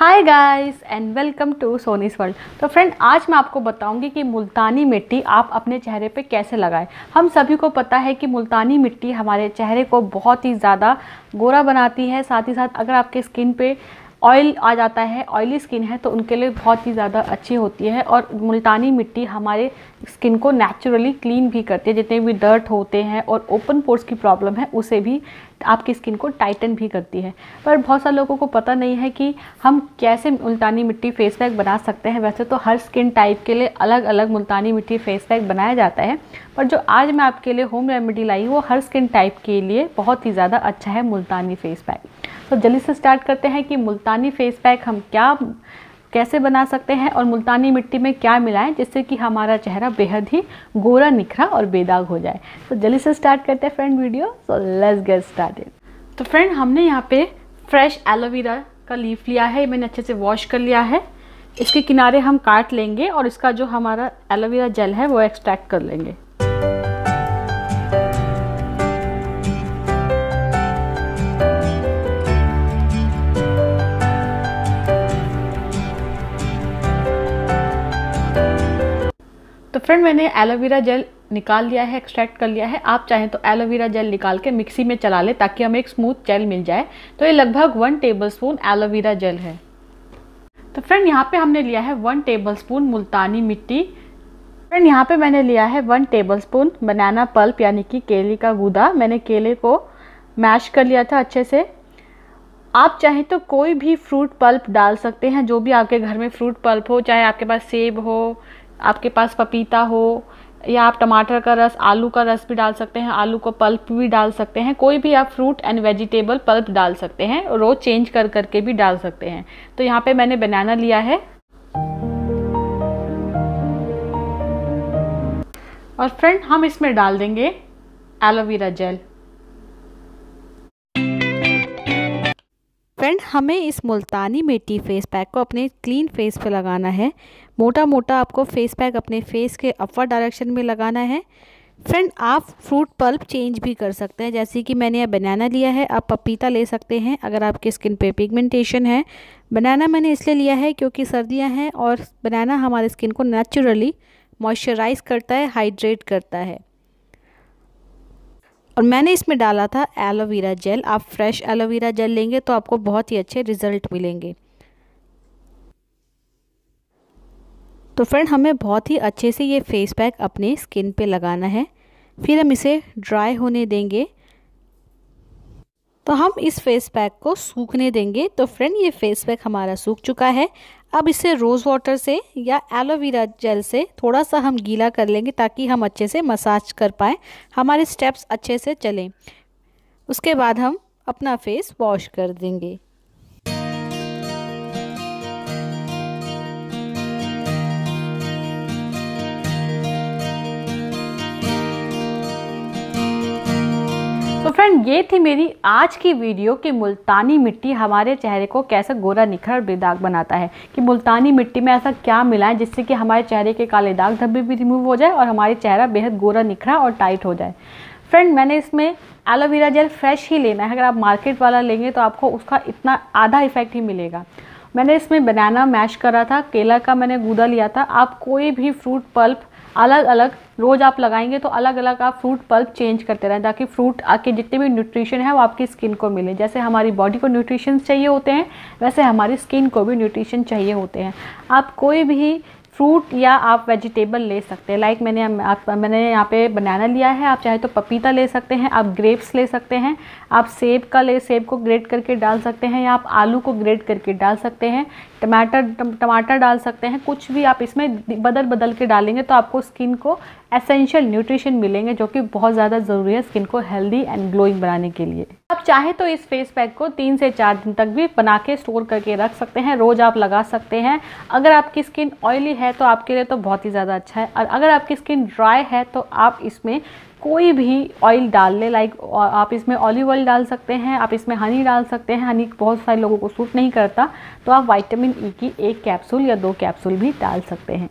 hi guys and welcome to Soni's world तो friend आज मैं आपको बताऊंगी कि मुल्तानी मिट्टी आप अपने चेहरे पे कैसे लगाएं हम सभी को पता है कि मुल्तानी मिट्टी हमारे चेहरे को बहुत ही ज़्यादा गोरा बनाती है साथ ही साथ अगर आपके स्किन पे ऑयल आ जाता है ऑयली स्किन है तो उनके लिए बहुत ही ज़्यादा अच्छी होती है और मुल्तानी मिट्टी हमारे स्किन को नेचुरली क्लीन भी करती है जितने भी डर्ट होते हैं और ओपन पोर्स की प्रॉब्लम है उसे भी आपकी स्किन को टाइटन भी करती है पर बहुत सारे लोगों को पता नहीं है कि हम कैसे मुल्तानी मिट्टी फेस पैक बना सकते हैं वैसे तो हर स्किन टाइप के लिए अलग अलग मुल्तानी मिट्टी फेस पैक बनाया जाता है पर जो आज मैं आपके लिए होम रेमेडी लाई वो हर स्किन टाइप के लिए बहुत ही ज़्यादा अच्छा है मुल्तानी फेस पैक तो जल्दी से स्टार्ट करते हैं कि मुल्तानी फेस पैक हम क्या कैसे बना सकते हैं और मुल्तानी मिट्टी में क्या मिलाएं जिससे कि हमारा चेहरा बेहद ही गोरा निखरा और बेदाग हो जाए तो जल्दी से स्टार्ट करते हैं friend video so let's get started तो फ्रेंड हमने यहाँ पे फ्रेश एलोवेरा का लीफ लिया है मैंने अच्छे से वॉश कर लिया है इसके किनारे हम काट लेंगे और इसका जो हमारा एलोवेरा जेल है वो एक्सट्रैक्ट कर लेंगे फ्रेंड मैंने एलोवेरा जेल निकाल लिया है एक्सट्रैक्ट कर लिया है आप चाहें तो एलोवेरा जेल निकाल के मिक्सी में चला लें ताकि हमें एक स्मूथ जेल मिल जाए तो ये लगभग one tablespoon aloe vera gel है तो फ्रेंड यहाँ पे हमने लिया है वन टेबल स्पून मुल्तानी मिट्टी फ्रेंड यहाँ पे मैंने लिया है one tablespoon banana pulp यानी कि केले का गूदा मैंने केले को मैश कर लिया था अच्छे से आप चाहें तो कोई भी फ्रूट पल्प डाल सकते हैं जो भी आपके घर में फ्रूट पल्प हो चाहे आपके पास सेब हो आपके पास पपीता हो या आप टमाटर का रस आलू का रस भी डाल सकते हैं आलू को पल्प भी डाल सकते हैं कोई भी आप फ्रूट एंड वेजिटेबल पल्प डाल सकते हैं रोज़ चेंज कर करके भी डाल सकते हैं तो यहाँ पे मैंने बनाना लिया है और फ्रेंड हम इसमें डाल देंगे एलोवेरा जेल फ्रेंड हमें इस मुल्तानी मिट्टी फेस पैक को अपने क्लीन फेस पे लगाना है मोटा मोटा आपको फेस पैक अपने फेस के अपर डायरेक्शन में लगाना है फ्रेंड आप फ्रूट पल्प चेंज भी कर सकते हैं जैसे कि मैंने यह बनाना लिया है आप पपीता ले सकते हैं अगर आपके स्किन पे पिगमेंटेशन है बनाना मैंने इसलिए लिया है क्योंकि सर्दियां हैं और बनाना हमारे स्किन को नेचुरली मॉइस्चराइज करता है हाइड्रेट करता है और मैंने इसमें डाला था एलोवेरा जेल आप फ्रेश एलोवेरा जेल लेंगे तो आपको बहुत ही अच्छे रिज़ल्ट मिलेंगे तो फ्रेंड हमें बहुत ही अच्छे से ये फेस पैक अपने स्किन पे लगाना है फिर हम इसे ड्राई होने देंगे तो हम इस फेस पैक को सूखने देंगे तो फ्रेंड ये फेस पैक हमारा सूख चुका है अब इसे रोज़ वाटर से या एलोवेरा जेल से थोड़ा सा हम गीला कर लेंगे ताकि हम अच्छे से मसाज कर पाएँ हमारे स्टेप्स अच्छे से चलें उसके बाद हम अपना फेस वॉश कर देंगे तो फ्रेंड ये थी मेरी आज की वीडियो कि मुल्तानी मिट्टी हमारे चेहरे को कैसे गोरा निखर बेदाग बनाता है कि मुल्तानी मिट्टी में ऐसा क्या मिलाएं जिससे कि हमारे चेहरे के काले दाग धब्बे भी रिमूव हो जाए और हमारे चेहरा बेहद गोरा निखरा और टाइट हो जाए फ्रेंड मैंने इसमें एलोवेरा जेल फ्रेश ही लेना है अगर आप मार्केट वाला लेंगे तो आपको उसका इतना आधा इफ़ेक्ट ही मिलेगा मैंने इसमें बनाना मैश करा था केला का मैंने गूदा लिया था आप कोई भी फ्रूट पल्प अलग अलग रोज़ आप लगाएंगे तो अलग अलग आप फ्रूट पल्प चेंज करते रहें ताकि फ्रूट आपके जितने भी न्यूट्रिशन है वो आपकी स्किन को मिले जैसे हमारी बॉडी को न्यूट्रिशन चाहिए होते हैं वैसे हमारी स्किन को भी न्यूट्रिशन चाहिए होते हैं आप कोई भी फ्रूट या आप वेजिटेबल ले सकते हैं लाइक मैंने आप मैंने यहाँ पे बनाना लिया है आप चाहे तो पपीता ले सकते हैं आप ग्रेप्स ले सकते हैं आप सेब का ले सेब को ग्रेट करके डाल सकते हैं या आप आलू को ग्रेट करके डाल सकते हैं टमाटर टमाटर डाल सकते हैं कुछ भी आप इसमें बदल बदल के डालेंगे तो आपको स्किन को एसेंशियल न्यूट्रिशन मिलेंगे जो कि बहुत ज़्यादा ज़रूरी है स्किन को हेल्दी एंड ग्लोइंग बनाने के लिए चाहे तो इस फेस पैक को तीन से चार दिन तक भी बना के स्टोर करके रख सकते हैं रोज़ आप लगा सकते हैं अगर आपकी स्किन ऑयली है तो आपके लिए तो बहुत ही ज़्यादा अच्छा है और अगर आपकी स्किन ड्राई है तो आप इसमें कोई भी ऑयल डाल ले लाइक आप इसमें ऑलिव ऑयल डाल सकते हैं आप इसमें हनी डाल सकते हैं हनी बहुत सारे लोगों को सूट नहीं करता तो आप वाइटामिन ई e की एक कैप्सूल या दो कैप्सूल भी डाल सकते हैं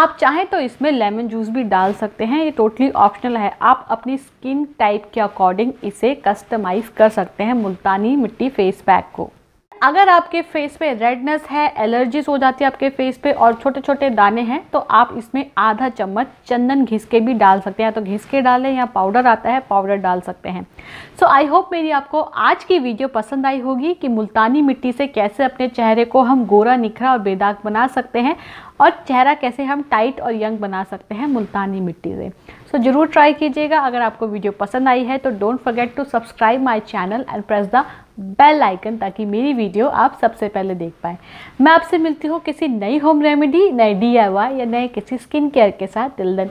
आप चाहें तो इसमें लेमन जूस भी डाल सकते हैं ये टोटली ऑप्शनल है आप अपनी स्किन टाइप के अकॉर्डिंग इसे कस्टमाइज़ कर सकते हैं मुल्तानी मिट्टी फेस पैक को अगर आपके फेस पे रेडनेस है एलर्जीज हो जाती है आपके फेस पे और छोटे छोटे दाने हैं तो आप इसमें आधा चम्मच चंदन घिस के भी डाल सकते हैं तो घिस के डालें या पाउडर आता है पाउडर डाल सकते हैं सो आई होप मेरी आपको आज की वीडियो पसंद आई होगी कि मुल्तानी मिट्टी से कैसे अपने चेहरे को हम गोरा निखरा और बेदाग बना सकते हैं और चेहरा कैसे हम टाइट और यंग बना सकते हैं मुल्तानी मिट्टी से सो so, ज़रूर ट्राई कीजिएगा अगर आपको वीडियो पसंद आई है तो don't forget to subscribe my channel and press the bell icon ताकि मेरी वीडियो आप सबसे पहले देख पाएँ मैं आपसे मिलती हूँ किसी नई होम रेमेडी नए डी या नए किसी स्किन केयर के साथ till then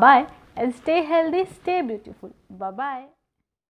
bye and stay healthy stay beautiful bye